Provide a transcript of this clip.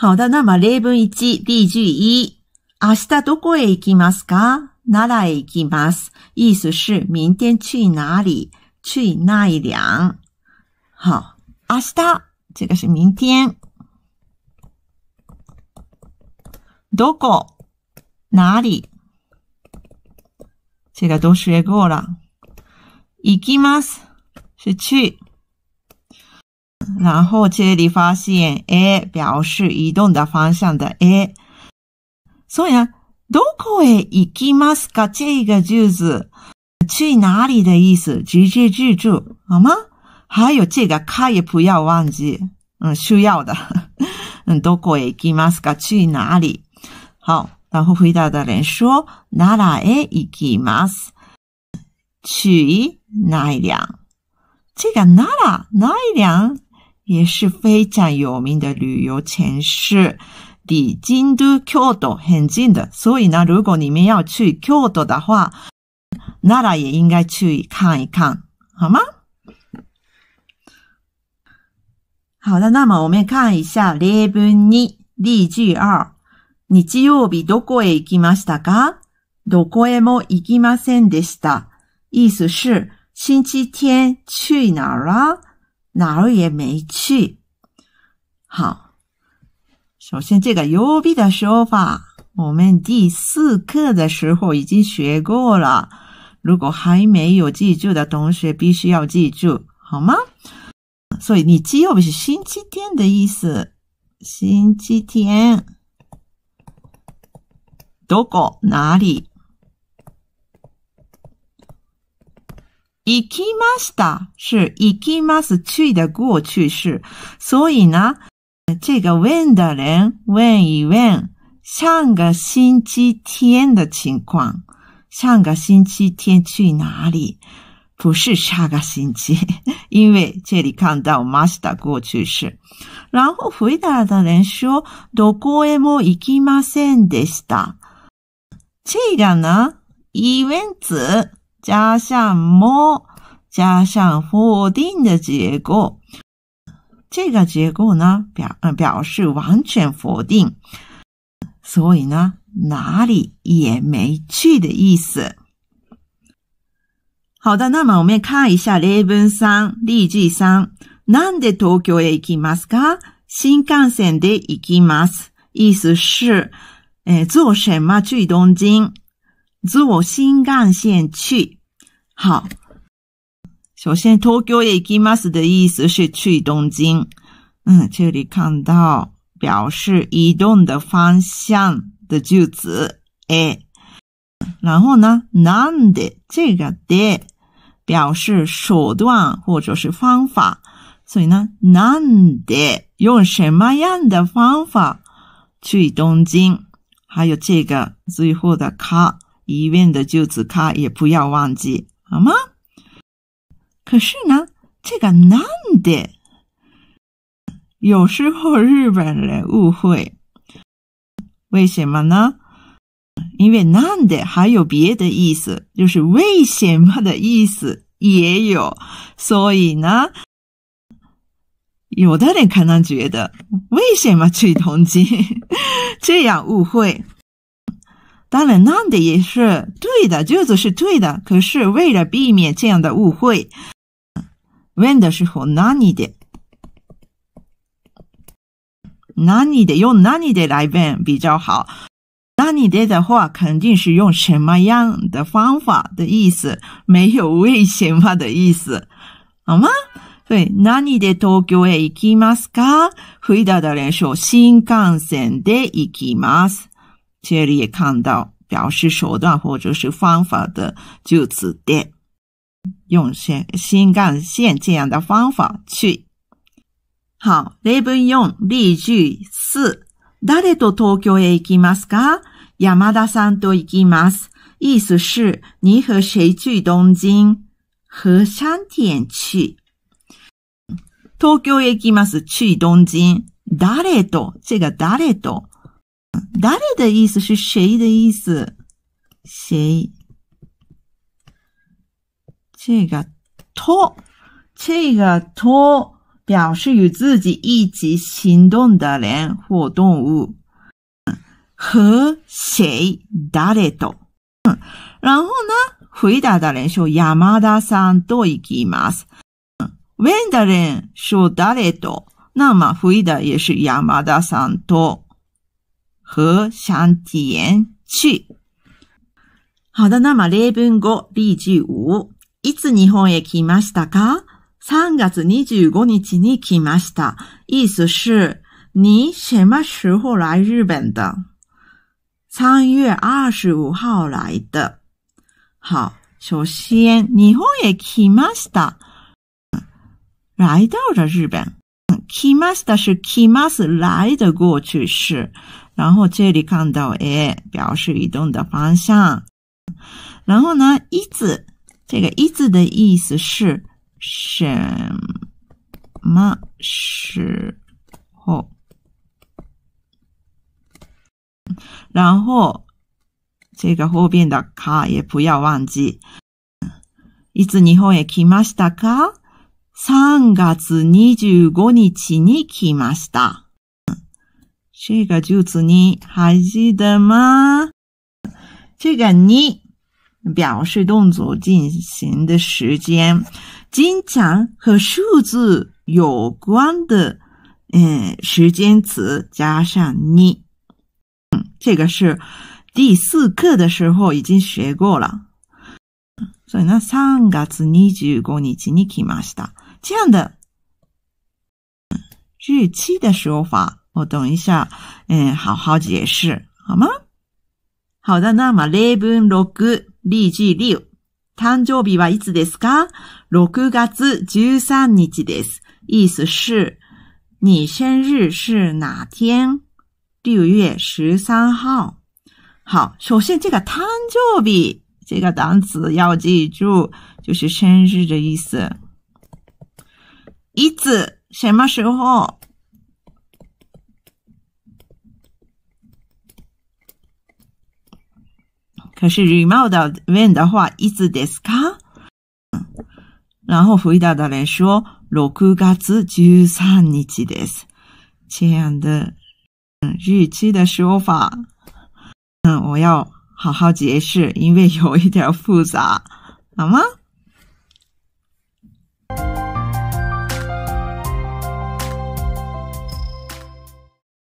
好的，那么例文一，例句一，明日どこへ行きますか？奈良へ行きます。意思是明天去哪里？去奈良。好，明日这个是明天。どこ哪里？这个都学过了。行きます是去。然后这里发现，a 表示移动的方向的 a，所以呢，どこへ行きますか这个句子去哪里的意思直接记住好吗？还有这个卡也不要忘记，嗯，需要的，嗯，どこへ行きますか去哪里？好，然后回答的人说，奈良へ行きます，去奈良。这个奈良奈良。也是非常有名的旅游城市，离京都、京都很近的。所以呢，如果你们要去京都的话，奈良也应该去看一看，好吗？好的，那么我们看一下例文二例句二：日曜日どこへ行きましたか？どこへも行きませんでした。意思是星期天去哪儿了？哪儿也没去。好，首先这个“幽闭的说法，我们第四课的时候已经学过了。如果还没有记住的同学，必须要记住，好吗？所以你“曜日”是星期天的意思。星期天。どこ？哪里？k 行きまし a 是 i k 行きます去的过去式，所以呢，这个问的人问一问上个星期天的情况，上个星期天去哪里？不是下个星期，因为这里看到ました过去式。然后回答的人说：どこへも行きませんでした。这个呢，events。加上“么”，加上否定的结果，这个结果呢，表表示完全否定，所以呢，哪里也没去的意思。好的，那么我们看一下例文三，例句三：なんで東京へ行きますか？新幹線で行きます。意思是，诶，做什么去东京？自我新干线去。好，首先 “Tokyo eki mas” 的意思是去东京。嗯，这里看到表示移动的方向的句子。诶然后呢 n a n d 这个 d 表示手段或者是方法，所以呢 n a n d 用什么样的方法去东京？还有这个最后的卡。a 医院的旧子卡也不要忘记，好吗？可是呢，这个难的，有时候日本人误会，为什么呢？因为难的还有别的意思，就是为什么的意思也有，所以呢，有的人可能觉得为什么去东京，这样误会。当然，那的也是对的，就是是对的。可是为了避免这样的误会，问的时候那你的，那你的用那你的来问比较好。那你的的话肯定是用什么样的方法的意思，没有为什么的意思，好吗？对，那你的东京会去吗？卡，回答的人说新干线的去吗？这里也看到表示手段或者是方法的，就指的用新新干线这样的方法去。好，例文用例句四。誰と東京へ行きますか？山田さんと行きます。意思是你和谁去东京？和山田去。東京へ行きます。注意動誰と，這個誰と。哪里的意思是谁的意思？谁？这个“と”这个“と”表示与自己一起行动的人或动物。和谁？哪里“と”？嗯，然后呢？回答的人说：“山田さんと行きます。”问的人说：“哪里“と”？”那么回答也是山田さんと。和想点去。好的，那么例文五、例句五。いつ日本へ来ましたか？三月二十五日に来ました。意思是你什么时候来日本的？三月二十五号来的。好，首先日本へきました。来到了日本。来ました是きまし来的过去式。然后这里看到 a 表示移动的方向。然后呢，一字这个一字的意思是什么时候？然后这个后边的卡也不要忘记。いつ日本へきましたか？三月二十五日に来ました。这个句子你还记得吗？这个“你”表示动作进行的时间，经常和数字有关的，嗯，时间词加上“你”，嗯，这个是第四课的时候已经学过了。所以呢，三月二十五日星期一，马斯达这样的日期的说法。我等一下，嗯，好好解释，好吗？好的，那么例文六例句六，誕生日はいつですか？六月十三日です。意思是，你生日是哪天？六月十三号。好，首先这个誕生日这个单词要记住，就是生日的意思。いつ什么时候？可是，remote when 的话，いつですか？然后回答的人说，六月十三日です。这样的嗯日期的说法，嗯，我要好好解释，因为有一点复杂，好吗？